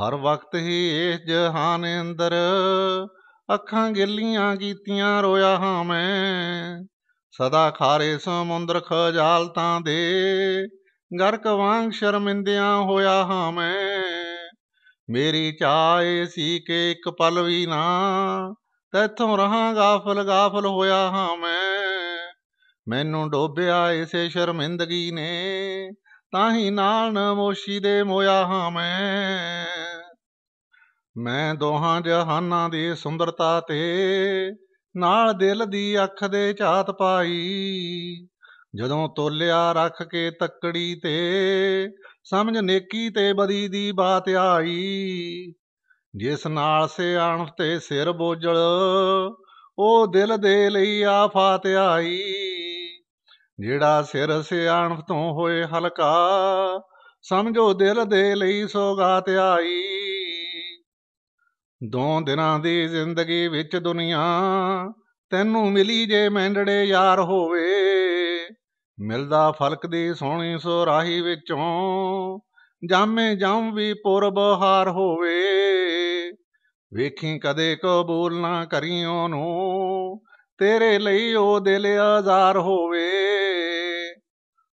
ਹਰ ਵਕਤ ਹੀ ਇਸ ਜਹਾਨ ਅੰਦਰ ਅੱਖਾਂ ਗਿੱਲੀਆਂ ਕੀਤੀਆਂ ਰੋਇਆ ਹਾਂ ਮੈਂ ਸਦਾ ਖਾਰੇ ਸਮੁੰਦਰ ਖਜਾਲਤਾ ਦੇ ਗਰਕ ਵਾਂਗ ਸ਼ਰਮਿੰਦਿਆਂ ਹੋਇਆ ਹਾਂ ਮੈਂ ਮੇਰੀ ਚਾਹੇ ਸੀ ਕਿ ਇੱਕ ਪਲ ਵੀ ਨਾ ਤੈਥੋਂ ਰਹਾ ਗਾਫਲ ਗਾਫਲ ਹੋਇਆ ਹਾਂ ਮੈਂ ਮੈਨੂੰ ਡੋਬਿਆ ਇਸੇ ਸ਼ਰਮਿੰਦਗੀ ਨੇ ਤਾਂ ਹੀ ਨਾਲ ਨਮੋਸ਼ੀ ਦੇ ਮੋਇਆ ਹਾਂ ਮੈਂ ਮੈਂ ਦੋਹਾਂ ਜਹਾਨਾਂ ਦੀ ਸੁੰਦਰਤਾ ਤੇ ਨਾਲ ਦਿਲ ਦੀ ਅੱਖ ਦੇ ਝਾਤ ਪਾਈ ਜਦੋਂ ਤੋਲਿਆ ਰੱਖ ਕੇ ਤੱਕੜੀ ਤੇ ਸਮਝ ਨੇਕੀ ਤੇ ਬਦੀ ਦੀ ਬਾਤ ਆਈ ਜਿਸ ਨਾਲ ਸਿਆਣਪ ਤੇ ਸਿਰ ਬੋਝਲ ਉਹ ਦਿਲ ਦੇ ਲਈ ਆਫਾਤ ਆਈ ਜਿਹੜਾ ਸਿਰ ਸਿਆਣਪ ਤੋਂ ਹੋਏ ਹਲਕਾ ਸਮਝੋ ਦਿਲ ਦੇ ਲਈ ਸੋਗਾਤ ਆਈ ਦੋ ਦਿਨਾਂ ਦੀ ਜ਼ਿੰਦਗੀ ਵਿੱਚ ਦੁਨੀਆ ਤੈਨੂੰ ਮਿਲੀ ਜੇ ਮੈਂਡੜੇ ਯਾਰ ਹੋਵੇ ਮਿਲਦਾ ਫਲਕ ਦੀ ਸੋਹਣੀ ਸੋਰਾਹੀ ਵਿੱਚੋਂ ਜਾਮੇ ਜਾਮ ਵੀ ਪੁਰਬ ਹਾਰ ਹੋਵੇ ਵੇਖੀ ਕਦੇ ਕਬੂਲ ਨਾ ਕਰੀਓ ਨੂੰ ਤੇਰੇ ਲਈ ਉਹ ਦਿਲ ਆਜ਼ਾਰ ਹੋਵੇ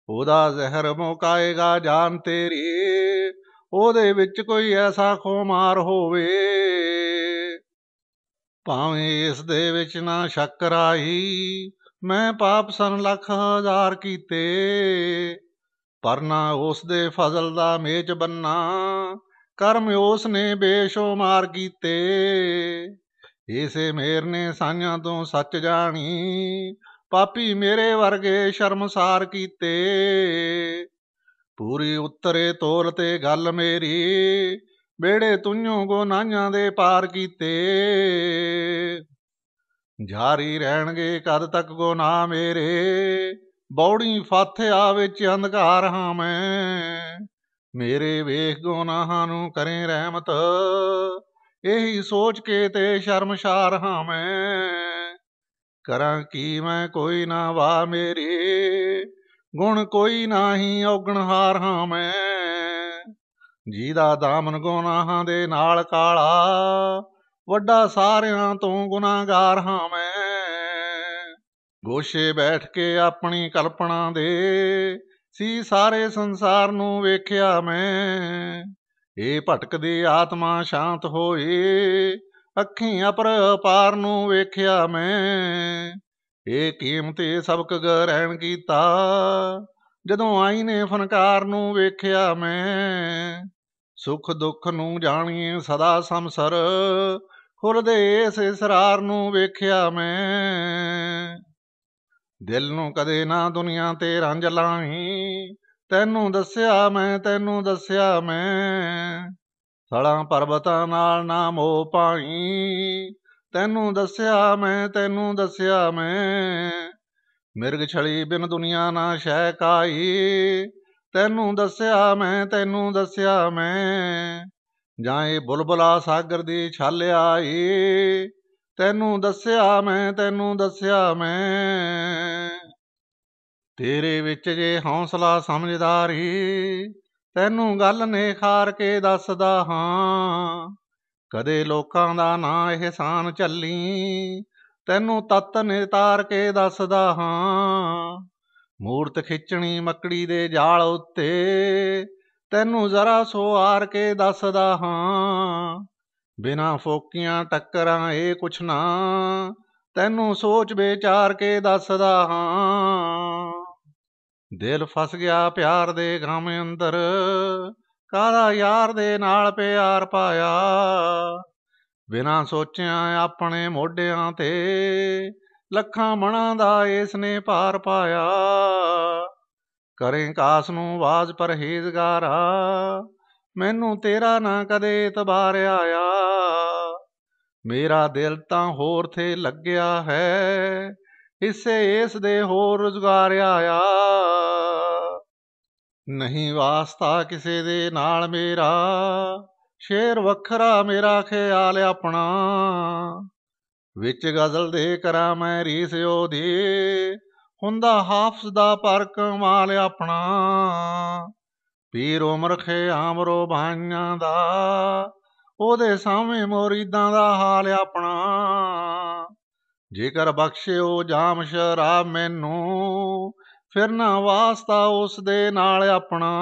ਉਹਦਾ ਜ਼ਹਿਰ ਮੁਕਾਏਗਾ ਜਾਨ ਤੇਰੀ ਉਹਦੇ ਵਿੱਚ ਕੋਈ ਐਸਾ ਖੋਮਾਰ ਹੋਵੇ ਭਾਵੇਂ ਇਸ ਦੇ ਵਿੱਚ ਨਾ ਸ਼ੱਕ ਰਾਹੀ ਮੈਂ ਪਾਪ ਸਨ ਲੱਖ ਹਜ਼ਾਰ ਕੀਤੇ ਪਰ ਨਾ ਉਸ ਦੇ ਫਜ਼ਲ ਦਾ ਮੇਜ ਬੰਨਾ ਕਰਮ ਉਸ ਨੇ ਬੇਸ਼ੁਮਾਰ ਕੀਤੇ ਇਸੇ ਮੇਰ ਨੇ ਸਾਈਆਂ ਤੋਂ ਸੱਚ ਜਾਣੀ ਪਾਪੀ ਮੇਰੇ ਵਰਗੇ ਸ਼ਰਮਸਾਰ ਕੀਤੇ ਪੂਰੀ ਉੱਤਰੇ ਤੋਰ ਤੇ ਗੱਲ ਮੇਰੀ ਬੇੜੇ ਕੋ ਗੋਨਾਈਆਂ ਦੇ ਪਾਰ ਕੀਤੇ ਜਾਰੀ ਰਹਿਣਗੇ ਕਦ ਤੱਕ ਗੋਨਾ ਮੇਰੇ ਬੌੜੀ ਫਾਥਿਆ ਵਿੱਚ ਅੰਧਕਾਰ ਹਾਂ ਮੈਂ ਮੇਰੇ ਵੇਖ ਗੁਨਾਹਾਂ ਨੂੰ ਕਰੇ ਰਹਿਮਤ ਇਹੀ ਸੋਚ ਕੇ ਤੇ ਸ਼ਰਮਸ਼ਾਰ ਹਾਂ ਮੈਂ ਕਰਾਂ ਕੀ ਮੈਂ ਕੋਈ ਨਾ ਵਾ ਮੇਰੀ ਗੁਣ ਕੋਈ ਨਾਹੀ ਔਗਣ ਹਾਰ ਹਾਂ ਮੈਂ ਦਾ ਦਾਮਨ ਗੁਨਾਹਾਂ ਦੇ ਨਾਲ ਕਾਲਾ ਵੱਡਾ ਸਾਰਿਆਂ ਤੋਂ ਗੁਨਾਹਗਾਰ ਹਾਂ ਮੈਂ ਗੋਸ਼ੇ ਬੈਠ ਕੇ ਆਪਣੀ ਕਲਪਨਾ ਦੇ ਸੀ ਸਾਰੇ ਸੰਸਾਰ ਨੂੰ ਵੇਖਿਆ ਮੈਂ ਏ ਭਟਕਦੀ ਆਤਮਾ ਸ਼ਾਂਤ ਹੋਏ ਅੱਖੀਂ ਪਰ ਪਾਰ ਨੂੰ ਵੇਖਿਆ ਮੈਂ ਇਹ ਕੀਮਤੇ ਸਬਕ ਗ੍ਰਹਿਣ ਕੀਤਾ ਜਦੋਂ ਨੇ ਫਨਕਾਰ ਨੂੰ ਵੇਖਿਆ ਮੈਂ ਸੁਖ ਦੁੱਖ ਨੂੰ ਜਾਣੀਏ ਸਦਾ ਸੰਸਰ ਖੁਰਦੇ ਇਸ ਇਸਰਾਰ ਨੂੰ ਵੇਖਿਆ ਮੈਂ ਦਿਲ ਨੂੰ ਕਦੇ ਨਾ ਦੁਨੀਆ ਤੇ ਰੰਜ ਲਾਹੀ ਤੈਨੂੰ ਦੱਸਿਆ ਮੈਂ ਤੈਨੂੰ ਦੱਸਿਆ ਮੈਂ ਸੜਾਂ ਪਰਬਤਾਂ ਨਾਲ ਨਾ ਮੋ ਪਾਈ ਤੈਨੂੰ ਦੱਸਿਆ ਮੈਂ ਤੈਨੂੰ ਦੱਸਿਆ ਮੈਂ ਮਿਰਗ ਛਲੀ ਬਿਨ ਦੁਨੀਆ ਨਾ ਸ਼ੈ ਕਾਈ ਤੈਨੂੰ ਦੱਸਿਆ ਮੈਂ ਤੈਨੂੰ ਦੱਸਿਆ ਮੈਂ ਜਾਏ ਬੁਲਬੁਲਾ ਸਾਗਰ ਦੀ ਛਾਲ ਆਈ ਤੈਨੂੰ ਦੱਸਿਆ ਮੈਂ ਤੈਨੂੰ ਦੱਸਿਆ ਮੈਂ ਤੇਰੇ ਵਿੱਚ ਜੇ ਹੌਸਲਾ ਸਮਝਦਾਰੀ ਤੈਨੂੰ ਗੱਲ ਨੇ ਖਾਰ ਕੇ ਦੱਸਦਾ ਹਾਂ ਕਦੇ ਲੋਕਾਂ ਦਾ ਨਾ ਇਹਸਾਨ ਚੱਲੀ ਤੈਨੂੰ ਤਤ ਨੇ ਤਾਰ ਕੇ ਦੱਸਦਾ ਹਾਂ ਮੂਰਤ ਖਿੱਚਣੀ ਮੱਕੜੀ ਦੇ ਜਾਲ ਉੱਤੇ ਤੈਨੂੰ ਜ਼ਰਾ ਸੋਾਰ ਕੇ ਦੱਸਦਾ ਹਾਂ ਬਿਨਾ ਫੋਕੀਆਂ ਟੱਕਰਾਂ ਇਹ ਕੁਛ ਨਾ ਤੈਨੂੰ ਸੋਚ ਵਿਚਾਰ ਕੇ ਦੱਸਦਾ ਹਾਂ ਦਿਲ ਫਸ ਗਿਆ ਪਿਆਰ ਦੇ ਘਾਮ ਅੰਦਰ ਕਾਦਾ ਯਾਰ ਦੇ ਨਾਲ ਪਿਆਰ ਪਾਇਆ ਬਿਨਾ ਸੋਚਿਆ ਆਪਣੇ ਮੋਢਿਆਂ ਤੇ ਲੱਖਾਂ ਮਣਾਂ ਦਾ ਇਸਨੇ ਨੇ ਪਾਰ ਪਾਇਆ ਕਰੇ ਕਾਸ ਨੂੰ ਬਾਜ ਪਰਹੇਜ਼ਗਾਰਾ ਮੈਨੂੰ ਤੇਰਾ ਨਾ ਕਦੇ ਇਤਬਾਰ ਆਇਆ ਮੇਰਾ ਦਿਲ ਤਾਂ ਹੋਰ ਥੇ ਲੱਗਿਆ ਹੈ ਇਸੇ ਇਸ ਦੇ ਹੋਰ ਰੁਜ਼ਗਾਰ ਆਇਆ ਨਹੀਂ ਵਾਸਤਾ ਕਿਸੇ ਦੇ ਨਾਲ ਮੇਰਾ ਸ਼ੇਰ ਵੱਖਰਾ ਮੇਰਾ ਖਿਆਲ ਆਪਣਾ ਵਿੱਚ ਗਜ਼ਲ ਦੇ ਕਰਾਂ ਮੈਂ ਰੀਸ ਉਹਦੀ ਹੁੰਦਾ ਹਾਫਜ਼ ਦਾ ਪਰ ਕਮਾਲ ਆਪਣਾ ਪੀਰ ਉਮਰ ਆਮਰੋ ਰੋਬਾਈਆਂ ਦਾ ਉਹਦੇ ਸਾਹਮਣੇ ਮੋਰੀਦਾਂ ਦਾ ਹਾਲ ਆਪਣਾ ਜੇਕਰ ਬਖਸ਼ਿਓ ਜਾਮ ਸ਼ਰਾਬ ਮੈਨੂੰ ਫਿਰ ਨਾ ਵਾਸਤਾ ਉਸ ਦੇ ਨਾਲ ਆਪਣਾ